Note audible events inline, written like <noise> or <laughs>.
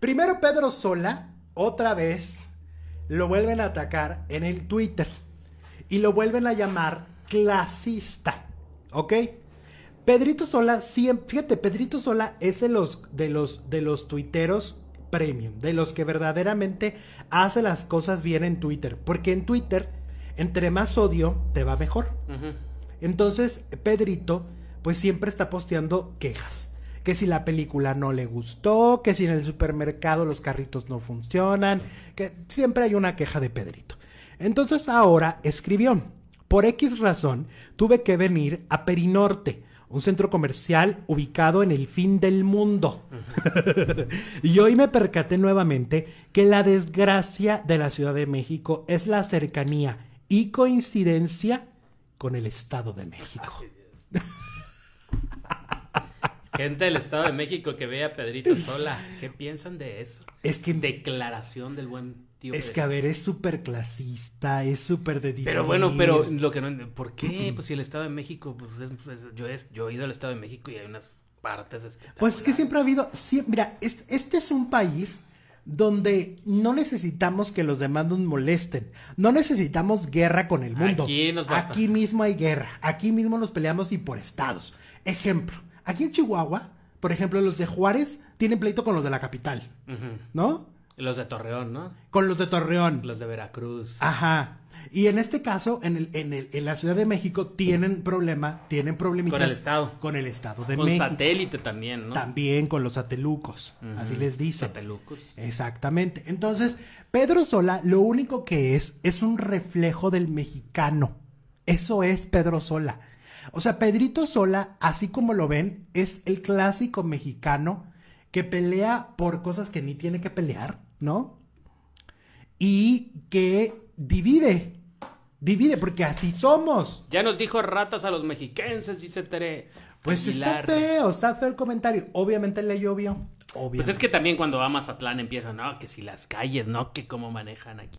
Primero Pedro Sola, otra vez, lo vuelven a atacar en el Twitter y lo vuelven a llamar clasista. ¿Ok? Pedrito Sola, fíjate, Pedrito Sola es de los, de los, de los tuiteros premium, de los que verdaderamente hace las cosas bien en Twitter, porque en Twitter, entre más odio, te va mejor. Entonces, Pedrito, pues siempre está posteando quejas que si la película no le gustó, que si en el supermercado los carritos no funcionan, que siempre hay una queja de Pedrito. Entonces ahora escribió, por X razón tuve que venir a Perinorte, un centro comercial ubicado en el fin del mundo. <laughs> y hoy me percaté nuevamente que la desgracia de la Ciudad de México es la cercanía y coincidencia con el Estado de México. <laughs> Gente del Estado de México que vea a Pedrito Sola, ¿qué piensan de eso? Es que... Declaración del buen tío. Es que, a ver, es súper clasista, es súper de Pero bueno, pero lo que no... ¿Por qué? Mm. Pues si el Estado de México, pues, pues yo, he ido al Estado de México y hay unas partes Pues es que siempre ha habido... mira, este es un país donde no necesitamos que los demás nos molesten, no necesitamos guerra con el mundo. Aquí, aquí mismo hay guerra, aquí mismo nos peleamos y por estados. Ejemplo, Aquí en Chihuahua, por ejemplo, los de Juárez tienen pleito con los de la capital, ¿no? Los de Torreón, ¿no? Con los de Torreón. Los de Veracruz. Ajá. Y en este caso, en, el, en, el, en la Ciudad de México tienen problema, tienen problemitas. Con el Estado. Con el Estado de México. Con satélite también, ¿no? También con los satelucos, así les dicen. Satelucos. Exactamente. Entonces, Pedro Sola lo único que es, es un reflejo del mexicano. Eso es Pedro Sola. O sea, Pedrito Sola, así como lo ven, es el clásico mexicano que pelea por cosas que ni tiene que pelear, ¿no? Y que divide, divide, porque así somos. Ya nos dijo ratas a los mexiquenses, dice Tere. Pues está feo, está feo el comentario. Obviamente le llovió. Pues es que también cuando va a Mazatlán empiezan, no, que si las calles, no, que cómo manejan aquí.